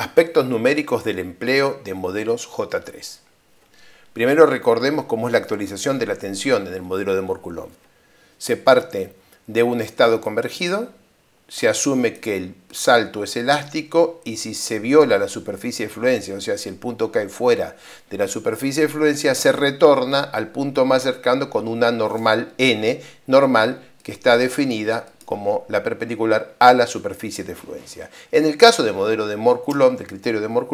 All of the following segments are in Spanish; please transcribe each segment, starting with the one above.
Aspectos numéricos del empleo de modelos J3. Primero recordemos cómo es la actualización de la tensión en el modelo de Morculón. Se parte de un estado convergido, se asume que el salto es elástico y si se viola la superficie de fluencia, o sea, si el punto cae fuera de la superficie de fluencia, se retorna al punto más cercano con una normal n, normal que está definida como la perpendicular a la superficie de fluencia. En el caso del modelo de moore del criterio de moore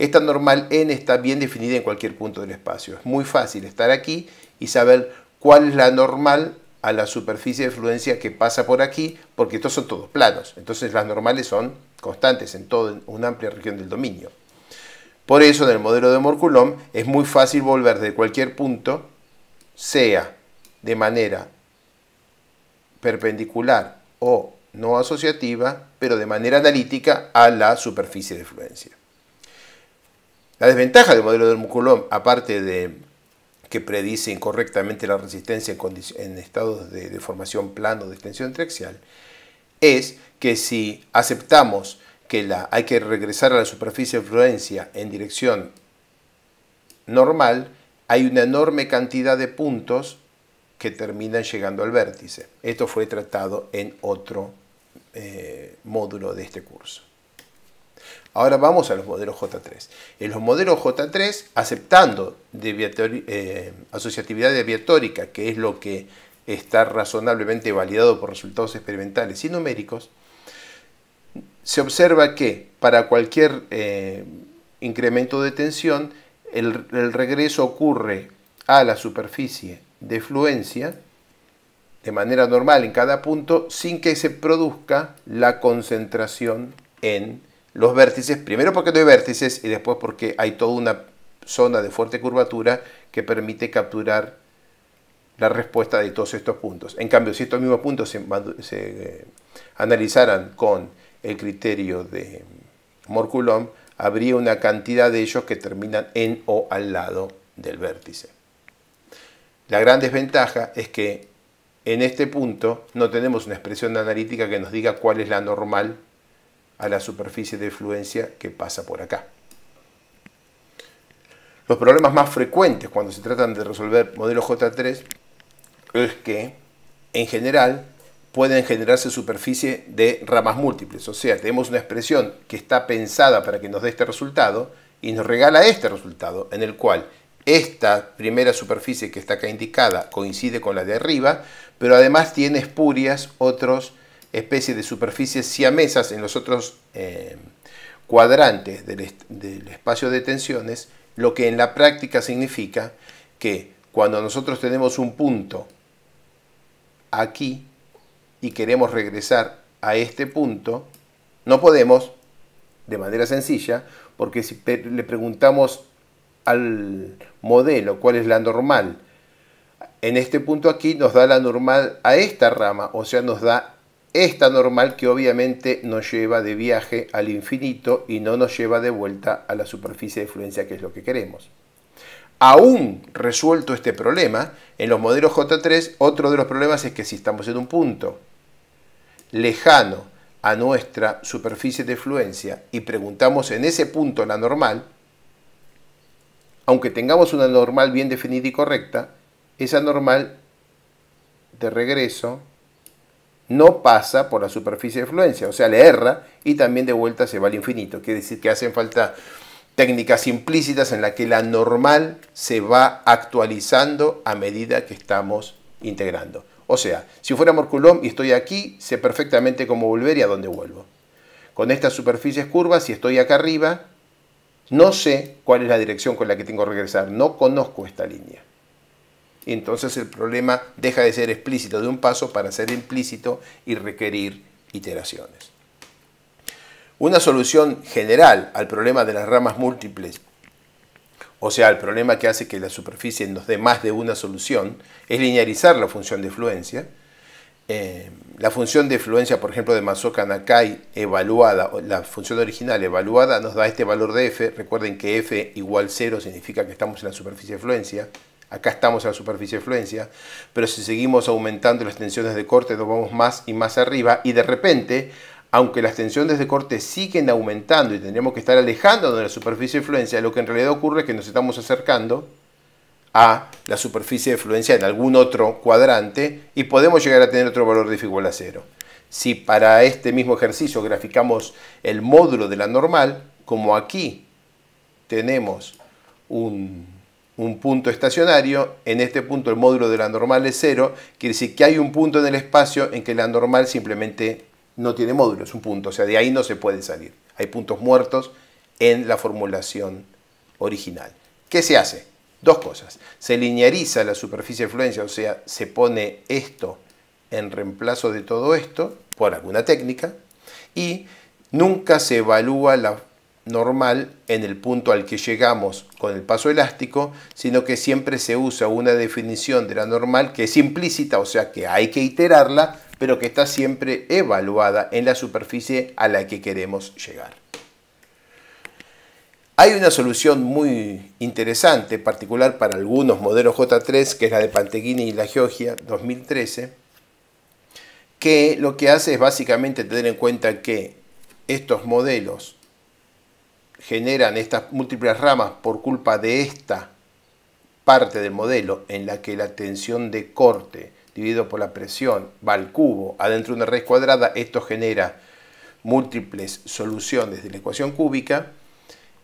esta normal n está bien definida en cualquier punto del espacio. Es muy fácil estar aquí y saber cuál es la normal a la superficie de fluencia que pasa por aquí, porque estos son todos planos. Entonces las normales son constantes en toda una amplia región del dominio. Por eso en el modelo de moore es muy fácil volver de cualquier punto, sea de manera perpendicular o no asociativa, pero de manera analítica a la superficie de fluencia. La desventaja del modelo del muculón, aparte de que predice incorrectamente la resistencia en, estados de deformación plano de extensión triaxial, es que si aceptamos que hay que regresar a la superficie de fluencia en dirección normal, hay una enorme cantidad de puntos que terminan llegando al vértice. Esto fue tratado en otro eh, módulo de este curso. Ahora vamos a los modelos J3. En los modelos J3, aceptando de eh, asociatividad deviatórica, que es lo que está razonablemente validado por resultados experimentales y numéricos, se observa que para cualquier eh, incremento de tensión, el, regreso ocurre a la superficie de fluencia de manera normal en cada punto sin que se produzca la concentración en los vértices, primero porque no hay vértices y después porque hay toda una zona de fuerte curvatura que permite capturar la respuesta de todos estos puntos. En cambio, si estos mismos puntos se, eh, analizaran con el criterio de Morculom, habría una cantidad de ellos que terminan en o al lado del vértice. La gran desventaja es que en este punto no tenemos una expresión analítica que nos diga cuál es la normal a la superficie de fluencia que pasa por acá. Los problemas más frecuentes cuando se tratan de resolver modelo J3 es que, en general, pueden generarse superficie de ramas múltiples. O sea, tenemos una expresión que está pensada para que nos dé este resultado y nos regala este resultado, en el cual esta primera superficie que está acá indicada coincide con la de arriba, pero además tiene espurias, otras especies de superficies siamesas en los otros eh, cuadrantes del, del espacio de tensiones, lo que en la práctica significa que cuando nosotros tenemos un punto aquí y queremos regresar a este punto, no podemos de manera sencilla, porque si le preguntamos al modelo, cuál es la normal. En este punto aquí nos da la normal a esta rama, o sea, nos da esta normal que obviamente nos lleva de viaje al infinito y no nos lleva de vuelta a la superficie de fluencia que es lo que queremos. Aún resuelto este problema, en los modelos J3 otro de los problemas es que si estamos en un punto lejano a nuestra superficie de fluencia y preguntamos en ese punto la normal, aunque tengamos una normal bien definida y correcta, esa normal de regreso no pasa por la superficie de fluencia, o sea, le erra y también de vuelta se va al infinito. Quiere decir que hacen falta técnicas implícitas en las que la normal se va actualizando a medida que estamos integrando. O sea, si fuera morculón y estoy aquí, sé perfectamente cómo volver y a dónde vuelvo. Con estas superficies curvas, si estoy acá arriba, no sé cuál es la dirección con la que tengo que regresar, no conozco esta línea. Entonces el problema deja de ser explícito de un paso para ser implícito y requerir iteraciones. Una solución general al problema de las ramas múltiples, o sea, al problema que hace que la superficie nos dé más de una solución, es linearizar la función de fluencia, eh, la función de fluencia, por ejemplo, de Masoka Nakai evaluada, la función original evaluada nos da este valor de f. Recuerden que f igual 0 significa que estamos en la superficie de fluencia. Acá estamos en la superficie de fluencia, pero si seguimos aumentando las tensiones de corte nos vamos más y más arriba y de repente, aunque las tensiones de corte siguen aumentando y tendríamos que estar alejando de la superficie de fluencia, lo que en realidad ocurre es que nos estamos acercando a la superficie de fluencia en algún otro cuadrante y podemos llegar a tener otro valor de F igual a cero. Si para este mismo ejercicio graficamos el módulo de la normal, como aquí tenemos un, un punto estacionario, en este punto el módulo de la normal es cero, quiere decir que hay un punto en el espacio en que la normal simplemente no tiene módulo, es un punto, o sea, de ahí no se puede salir. Hay puntos muertos en la formulación original. ¿Qué se hace? Dos cosas. Se lineariza la superficie de fluencia, o sea, se pone esto en reemplazo de todo esto por alguna técnica. Y nunca se evalúa la normal en el punto al que llegamos con el paso elástico, sino que siempre se usa una definición de la normal que es implícita, o sea que hay que iterarla, pero que está siempre evaluada en la superficie a la que queremos llegar. Hay una solución muy interesante, particular para algunos modelos J3, que es la de Panteguini y la Geogia 2013, que lo que hace es básicamente tener en cuenta que estos modelos generan estas múltiples ramas por culpa de esta parte del modelo en la que la tensión de corte dividido por la presión va al cubo adentro de una raíz cuadrada, esto genera múltiples soluciones de la ecuación cúbica,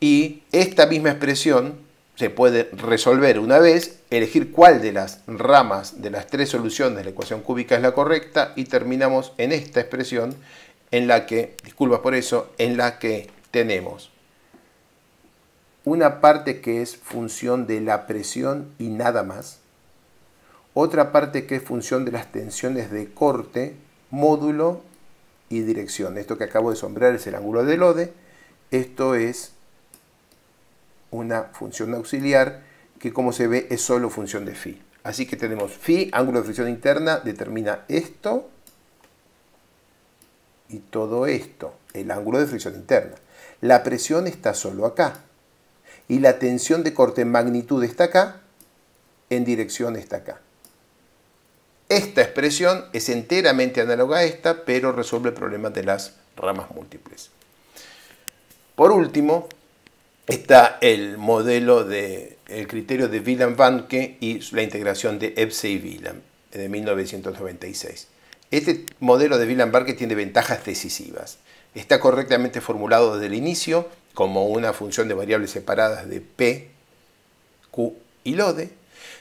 y esta misma expresión se puede resolver una vez, elegir cuál de las ramas de las tres soluciones de la ecuación cúbica es la correcta y terminamos en esta expresión en la que, disculpas por eso, en la que tenemos una parte que es función de la presión y nada más, otra parte que es función de las tensiones de corte, módulo y dirección. Esto que acabo de sombrear es el ángulo de Lode, esto es una función auxiliar que como se ve es solo función de phi. Así que tenemos phi, ángulo de fricción interna, determina esto y todo esto, el ángulo de fricción interna. La presión está solo acá y la tensión de corte en magnitud está acá, en dirección está acá. Esta expresión es enteramente análoga a esta, pero resuelve el problema de las ramas múltiples. Por último, está el modelo de el criterio de Willem y la integración de EBSE y Willem de 1996. Este modelo de Willem tiene ventajas decisivas. Está correctamente formulado desde el inicio como una función de variables separadas de P, Q y LODE.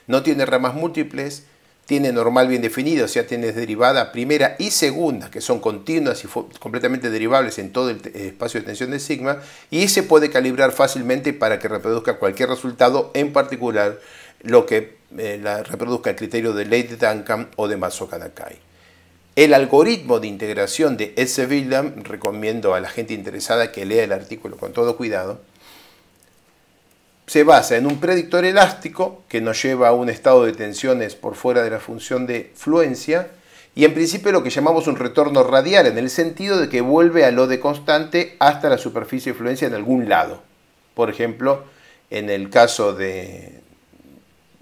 No tiene ramas múltiples, tiene normal bien definido, o sea, tienes derivada primera y segunda, que son continuas y completamente derivables en todo el eh, espacio de tensión de sigma, y se puede calibrar fácilmente para que reproduzca cualquier resultado, en particular lo que eh, la reproduzca el criterio de Ley de Duncan o de Maso-Kanakai. El algoritmo de integración de S. bildam recomiendo a la gente interesada que lea el artículo con todo cuidado, se basa en un predictor elástico que nos lleva a un estado de tensiones por fuera de la función de fluencia y en principio lo que llamamos un retorno radial en el sentido de que vuelve a lo de constante hasta la superficie de fluencia en algún lado. Por ejemplo, en el caso de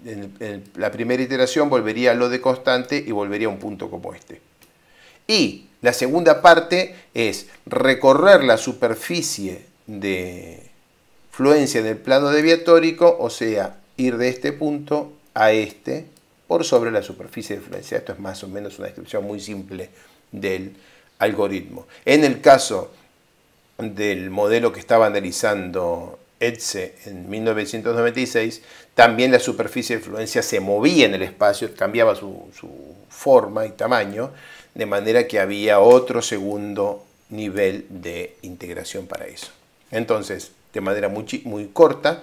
en la primera iteración volvería a lo de constante y volvería a un punto como este. Y la segunda parte es recorrer la superficie de fluencia en el plano deviatórico, o sea, ir de este punto a este por sobre la superficie de fluencia. Esto es más o menos una descripción muy simple del algoritmo. En el caso del modelo que estaba analizando ETSE en 1996, también la superficie de fluencia se movía en el espacio, cambiaba su, su forma y tamaño, de manera que había otro segundo nivel de integración para eso. Entonces, de manera muy, corta,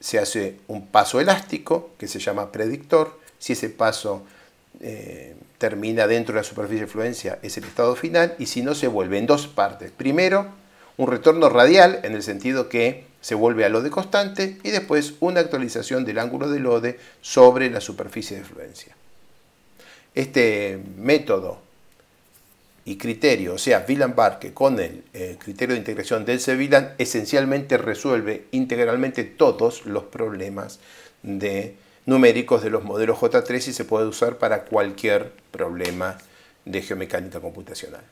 se hace un paso elástico que se llama predictor. Si ese paso eh, termina dentro de la superficie de fluencia es el estado final y si no se vuelve en dos partes. Primero, un retorno radial en el sentido que se vuelve a lode constante y después una actualización del ángulo de lode sobre la superficie de fluencia. Este método y criterio, o sea, Villan Barque con el eh, criterio de integración del Villan esencialmente resuelve integralmente todos los problemas de, numéricos de los modelos J3 y se puede usar para cualquier problema de geomecánica computacional.